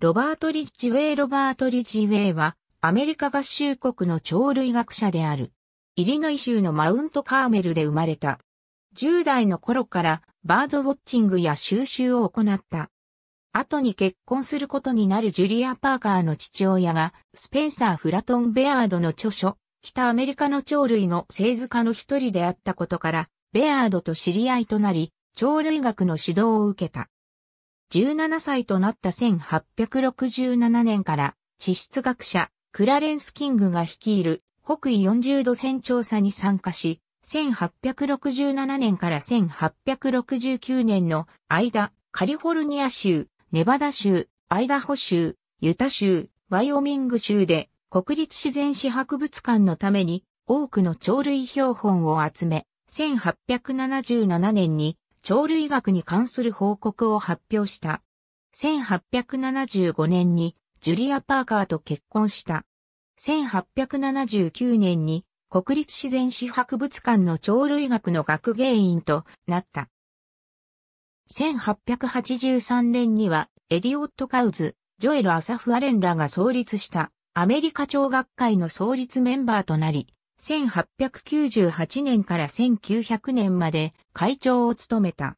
ロバート・リッジウェイ・ロバート・リッジウェイは、アメリカ合衆国の鳥類学者である。イリノイ州のマウント・カーメルで生まれた。10代の頃からバードウォッチングや収集を行った。後に結婚することになるジュリア・パーカーの父親が、スペンサー・フラトン・ベアードの著書、北アメリカの鳥類の製図家の一人であったことから、ベアードと知り合いとなり、鳥類学の指導を受けた。17歳となった1867年から地質学者クラレンス・キングが率いる北緯40度線調査に参加し、1867年から1869年の間、カリフォルニア州、ネバダ州、アイダホ州、ユタ州、ワイオミング州で国立自然史博物館のために多くの鳥類標本を集め、1877年に鳥類学に関する報告を発表した。1875年にジュリア・パーカーと結婚した。1879年に国立自然史博物館の鳥類学の学芸員となった。1883年にはエディオット・カウズ、ジョエル・アサフアレンらが創立したアメリカ鳥学会の創立メンバーとなり、1898年から1900年まで会長を務めた。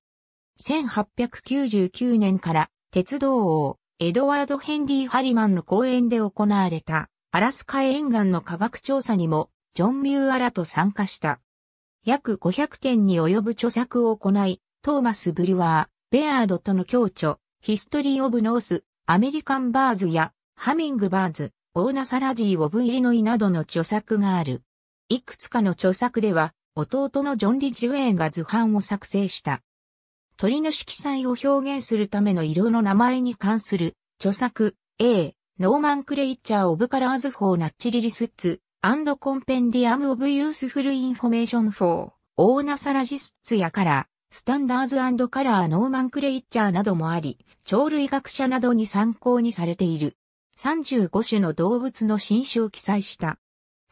1899年から鉄道王、エドワード・ヘンリー・ハリマンの講演で行われたアラスカ沿岸の科学調査にもジョン・ミューアラと参加した。約500点に及ぶ著作を行い、トーマス・ブリュワー、ベアードとの共著、ヒストリー・オブ・ノース、アメリカン・バーズや、ハミング・バーズ、オーナ・サラジー・オブ・イリノイなどの著作がある。いくつかの著作では、弟のジョン・リ・ジュエーが図版を作成した。鳥の色彩を表現するための色の名前に関する、著作 A、ノーマンクレイチャー・オブ・カラーズ・フォー・ナッチリリスッツ、アンド・コンペンディアム・オブ・ユースフル・インフォメーション・フォー、オーナ・サラジスッツやカラー、スタンダーズカラー・ノーマンクレイチャーなどもあり、鳥類学者などに参考にされている。35種の動物の新種を記載した。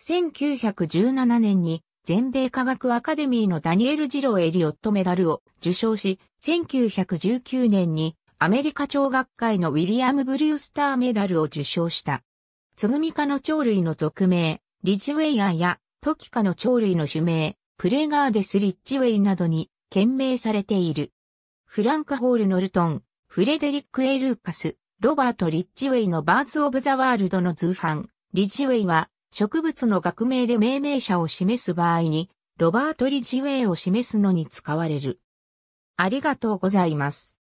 1917年に全米科学アカデミーのダニエル・ジロー・エリオットメダルを受賞し、1919年にアメリカ長学会のウィリアム・ブリュースターメダルを受賞した。つぐみ科の鳥類の俗名、リッジウェイアンやトキ科の鳥類の種名、プレガーデス・リッジウェイなどに懸命されている。フランク・ホール・ノルトン、フレデリック・エ・ルーカス、ロバート・リッジウェイのバーズ・オブ・ザ・ワールドの通販、リッジウェイは植物の学名で命名者を示す場合に、ロバート・リジウェイを示すのに使われる。ありがとうございます。